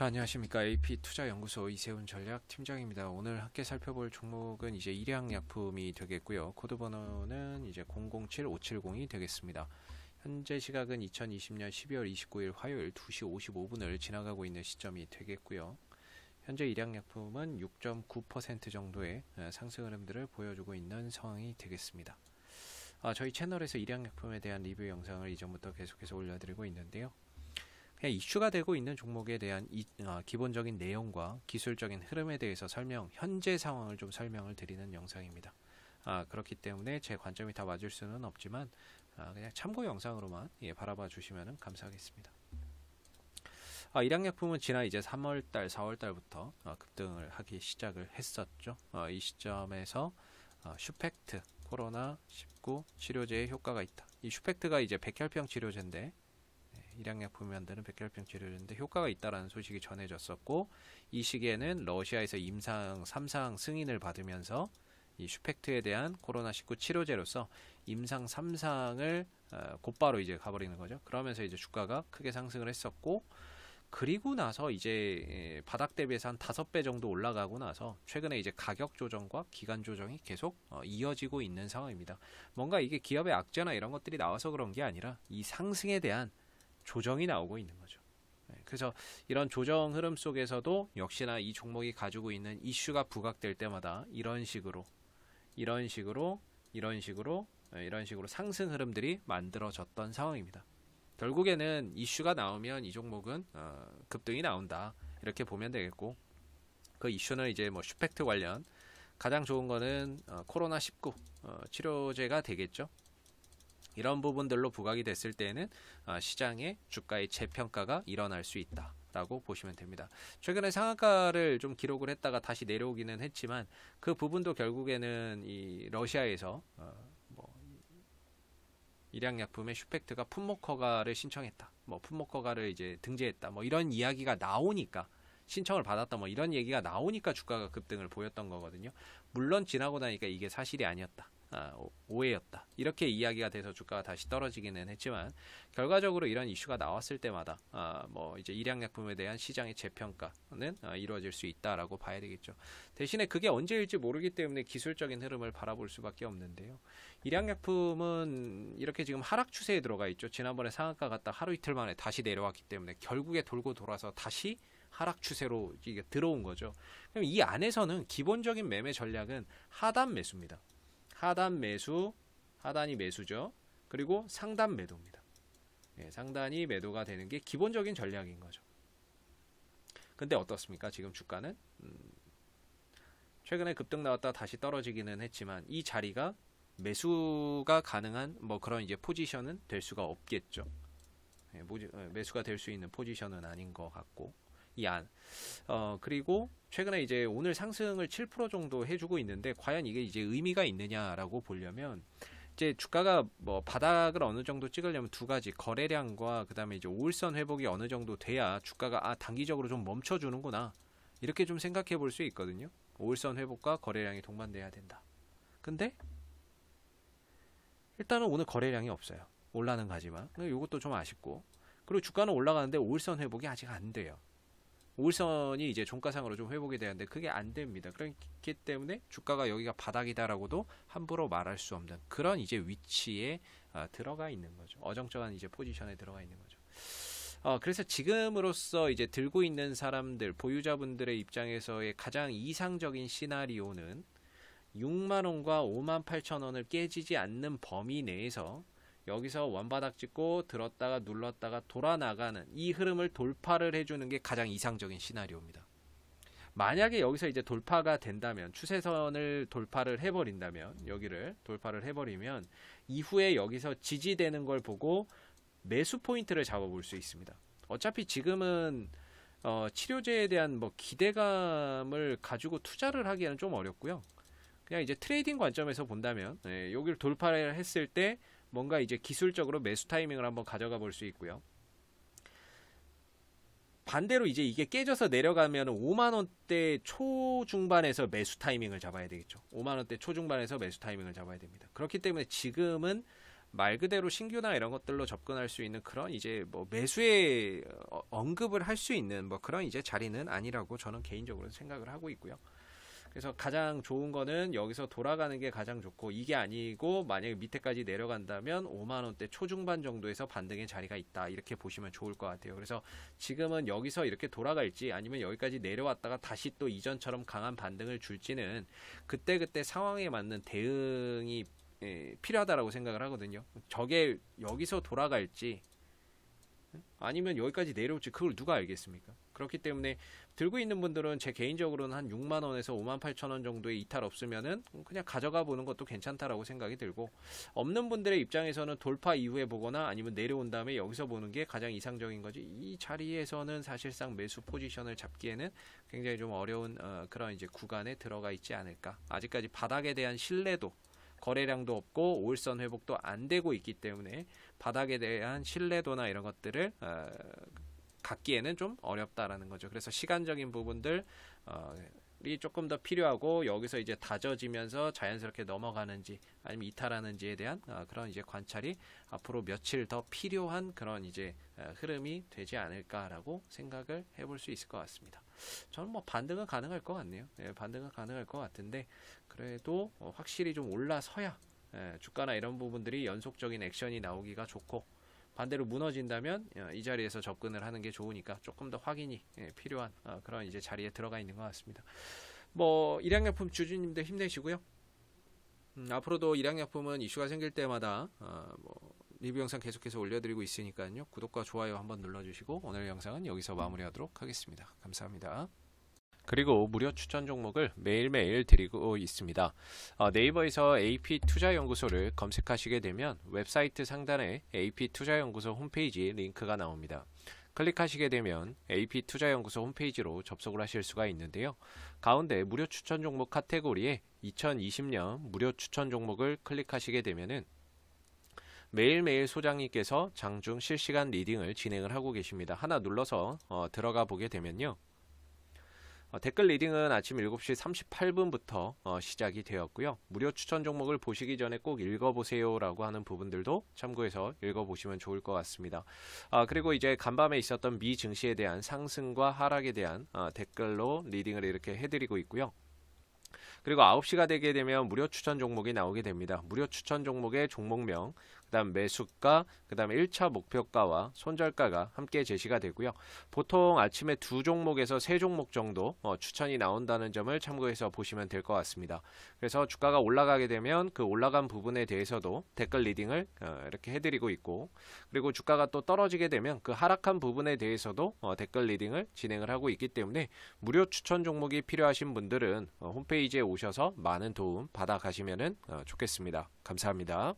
자, 안녕하십니까. AP투자연구소 이세훈 전략팀장입니다. 오늘 함께 살펴볼 종목은 이제 일양약품이 되겠고요. 코드번호는 이제 007570이 되겠습니다. 현재 시각은 2020년 12월 29일 화요일 2시 55분을 지나가고 있는 시점이 되겠고요. 현재 일양약품은 6.9% 정도의 어, 상승 흐름들을 보여주고 있는 상황이 되겠습니다. 아, 저희 채널에서 일양약품에 대한 리뷰 영상을 이전부터 계속해서 올려드리고 있는데요. 그냥 이슈가 되고 있는 종목에 대한 이, 어, 기본적인 내용과 기술적인 흐름에 대해서 설명, 현재 상황을 좀 설명을 드리는 영상입니다. 아, 그렇기 때문에 제 관점이 다 맞을 수는 없지만 아, 그냥 참고 영상으로만 예, 바라봐 주시면 감사하겠습니다. 아, 일양약품은 지난 이제 3월달, 4월달부터 어, 급등을 하기 시작을 했었죠. 어, 이 시점에서 어, 슈펙트 코로나 19 치료제의 효과가 있다. 이 슈펙트가 이제 백혈병 치료제인데 일양약 보면되는 백혈병 치료제인데 효과가 있다라는 소식이 전해졌었고 이 시기에는 러시아에서 임상 3상 승인을 받으면서 이 슈펙트에 대한 코로나19 치료제로서 임상 3상을 어, 곧바로 이제 가버리는 거죠. 그러면서 이제 주가가 크게 상승을 했었고 그리고 나서 이제 예, 바닥 대비해서 한 다섯 배 정도 올라가고 나서 최근에 이제 가격 조정과 기간 조정이 계속 어, 이어지고 있는 상황입니다. 뭔가 이게 기업의 악재나 이런 것들이 나와서 그런 게 아니라 이 상승에 대한 조정이 나오고 있는 거죠. 네, 그래서 이런 조정 흐름 속에서도 역시나 이 종목이 가지고 있는 이슈가 부각될 때마다 이런 식으로 이런 식으로 이런 식으로 네, 이런 식으로 상승 흐름들이 만들어졌던 상황입니다. 결국에는 이슈가 나오면 이 종목은 어, 급등이 나온다 이렇게 보면 되겠고 그 이슈는 이제 뭐 슈펙트 관련 가장 좋은 거는 어, 코로나 19 어, 치료제가 되겠죠. 이런 부분들로 부각이 됐을 때에는 아, 시장의 주가의 재평가가 일어날 수 있다. 라고 보시면 됩니다. 최근에 상한가를 좀 기록을 했다가 다시 내려오기는 했지만 그 부분도 결국에는 이 러시아에서 어뭐 일양약품의 슈펙트가 품목허가를 신청했다. 뭐 품목허가를 이제 등재했다. 뭐 이런 이야기가 나오니까 신청을 받았다 뭐 이런 얘기가 나오니까 주가가 급등을 보였던 거거든요. 물론 지나고 나니까 이게 사실이 아니었다. 아, 오해였다. 이렇게 이야기가 돼서 주가가 다시 떨어지기는 했지만 결과적으로 이런 이슈가 나왔을 때마다 아, 뭐 이제 일양약품에 대한 시장의 재평가는 아, 이루어질 수 있다라고 봐야 되겠죠. 대신에 그게 언제일지 모르기 때문에 기술적인 흐름을 바라볼 수밖에 없는데요. 일양약품은 이렇게 지금 하락 추세에 들어가 있죠. 지난번에 상한가 갔다 하루 이틀 만에 다시 내려왔기 때문에 결국에 돌고 돌아서 다시 하락 추세로 이게 들어온 거죠. 그럼 이 안에서는 기본적인 매매 전략은 하단 매수입니다. 하단 매수, 하단이 매수죠. 그리고 상단 매도입니다. 예, 상단이 매도가 되는 게 기본적인 전략인 거죠. 근데 어떻습니까? 지금 주가는 음, 최근에 급등 나왔다 다시 떨어지기는 했지만 이 자리가 매수가 가능한 뭐 그런 이제 포지션은 될 수가 없겠죠. 예, 어, 매수가 될 수 있는 포지션은 아닌 것 같고. 이 안. 어, 그리고 최근에 이제 오늘 상승을 7% 정도 해주고 있는데 과연 이게 이제 의미가 있느냐라고 보려면 이제 주가가 뭐 바닥을 어느 정도 찍으려면 두 가지 거래량과 그다음에 이제 우울선 회복이 어느 정도 돼야 주가가 아 단기적으로 좀 멈춰주는구나 이렇게 좀 생각해 볼 수 있거든요. 우울선 회복과 거래량이 동반돼야 된다. 근데 일단은 오늘 거래량이 없어요. 올라는 가지만 이것도 좀 아쉽고 그리고 주가는 올라가는데 우울선 회복이 아직 안 돼요. 5일선이 이제 종가상으로 좀 회복이 되는데 그게 안 됩니다. 그렇기 때문에 주가가 여기가 바닥이다라고도 함부로 말할 수 없는 그런 이제 위치에 어, 들어가 있는 거죠. 어정쩡한 이제 포지션에 들어가 있는 거죠. 어, 그래서 지금으로서 이제 들고 있는 사람들, 보유자분들의 입장에서의 가장 이상적인 시나리오는 6만원과 5만 8천원을 깨지지 않는 범위 내에서 여기서 원바닥 찍고 들었다가 눌렀다가 돌아 나가는 이 흐름을 돌파를 해주는 게 가장 이상적인 시나리오입니다. 만약에 여기서 이제 돌파가 된다면 추세선을 돌파를 해버린다면 여기를 돌파를 해버리면 이후에 여기서 지지되는 걸 보고 매수 포인트를 잡아볼 수 있습니다. 어차피 지금은 어, 치료제에 대한 뭐 기대감을 가지고 투자를 하기에는 좀 어렵고요. 그냥 이제 트레이딩 관점에서 본다면 예, 여기를 돌파를 했을 때 뭔가 이제 기술적으로 매수 타이밍을 한번 가져가 볼 수 있고요. 반대로 이제 이게 깨져서 내려가면 5만 원대 초중반에서 매수 타이밍을 잡아야 되겠죠. 5만 원대 초중반에서 매수 타이밍을 잡아야 됩니다. 그렇기 때문에 지금은 말 그대로 신규나 이런 것들로 접근할 수 있는 그런 이제 뭐 매수에 어, 언급을 할 수 있는 뭐 그런 이제 자리는 아니라고 저는 개인적으로 생각을 하고 있고요. 그래서 가장 좋은 거는 여기서 돌아가는 게 가장 좋고 이게 아니고 만약에 밑에까지 내려간다면 5만 원대 초중반 정도에서 반등의 자리가 있다 이렇게 보시면 좋을 것 같아요. 그래서 지금은 여기서 이렇게 돌아갈지 아니면 여기까지 내려왔다가 다시 또 이전처럼 강한 반등을 줄지는 그때 그때 상황에 맞는 대응이 예, 필요하다라고 생각을 하거든요. 저게 여기서 돌아갈지 아니면 여기까지 내려올지 그걸 누가 알겠습니까? 그렇기 때문에 들고 있는 분들은 제 개인적으로는 한 6만 원에서 5만 8천 원 정도의 이탈 없으면은 그냥 가져가 보는 것도 괜찮다라고 생각이 들고 없는 분들의 입장에서는 돌파 이후에 보거나 아니면 내려온 다음에 여기서 보는 게 가장 이상적인 거지 이 자리에서는 사실상 매수 포지션을 잡기에는 굉장히 좀 어려운 어, 그런 이제 구간에 들어가 있지 않을까 아직까지 바닥에 대한 신뢰도 거래량도 없고 오일선 회복도 안 되고 있기 때문에 바닥에 대한 신뢰도나 이런 것들을 어, 갖기에는 좀 어렵다라는 거죠. 그래서 시간적인 부분들 어, 이 조금 더 필요하고 여기서 이제 다져지면서 자연스럽게 넘어가는지 아니면 이탈하는지에 대한 어, 그런 이제 관찰이 앞으로 며칠 더 필요한 그런 이제 어, 흐름이 되지 않을까라고 생각을 해볼 수 있을 것 같습니다. 저는 뭐 반등은 가능할 것 같네요. 네, 반등은 가능할 것 같은데 그래도 확실히 좀 올라서야 예, 주가나 이런 부분들이 연속적인 액션이 나오기가 좋고 반대로 무너진다면 어, 이 자리에서 접근을 하는 게 좋으니까 조금 더 확인이 예, 필요한 어, 그런 이제 자리에 들어가 있는 것 같습니다. 뭐 일양약품 주주님들 힘내시고요. 음, 앞으로도 일양약품은 이슈가 생길 때마다 어, 뭐 리뷰 영상 계속해서 올려드리고 있으니까요. 구독과 좋아요 한번 눌러주시고 오늘 영상은 여기서 마무리하도록 하겠습니다. 감사합니다. 그리고 무료 추천 종목을 매일매일 드리고 있습니다. 어, 네이버에서 AP투자연구소를 검색하시게 되면 웹사이트 상단에 AP투자연구소 홈페이지 링크가 나옵니다. 클릭하시게 되면 AP투자연구소 홈페이지로 접속을 하실 수가 있는데요. 가운데 무료 추천 종목 카테고리에 2020년 무료 추천 종목을 클릭하시게 되면은 매일매일 소장님께서 장중 실시간 리딩을 진행을 하고 계십니다. 하나 눌러서 어, 들어가 보게 되면요. 어, 댓글 리딩은 아침 7시 38분부터 어, 시작이 되었고요. 무료 추천 종목을 보시기 전에 꼭 읽어보세요라고 하는 부분들도 참고해서 읽어보시면 좋을 것 같습니다. 아, 그리고 이제 간밤에 있었던 미 증시에 대한 상승과 하락에 대한 어, 댓글로 리딩을 이렇게 해드리고 있고요. 그리고 9시가 되게 되면 무료 추천 종목이 나오게 됩니다. 무료 추천 종목의 종목명, 그 다음 매수가, 그 다음에 1차 목표가와 손절가가 함께 제시가 되고요. 보통 아침에 두 종목에서 세 종목 정도 어, 추천이 나온다는 점을 참고해서 보시면 될 것 같습니다. 그래서 주가가 올라가게 되면 그 올라간 부분에 대해서도 댓글 리딩을 어, 이렇게 해드리고 있고 그리고 주가가 또 떨어지게 되면 그 하락한 부분에 대해서도 어, 댓글 리딩을 진행을 하고 있기 때문에 무료 추천 종목이 필요하신 분들은 어, 홈페이지에 오셔서 많은 도움 받아가시면 어, 좋겠습니다. 감사합니다.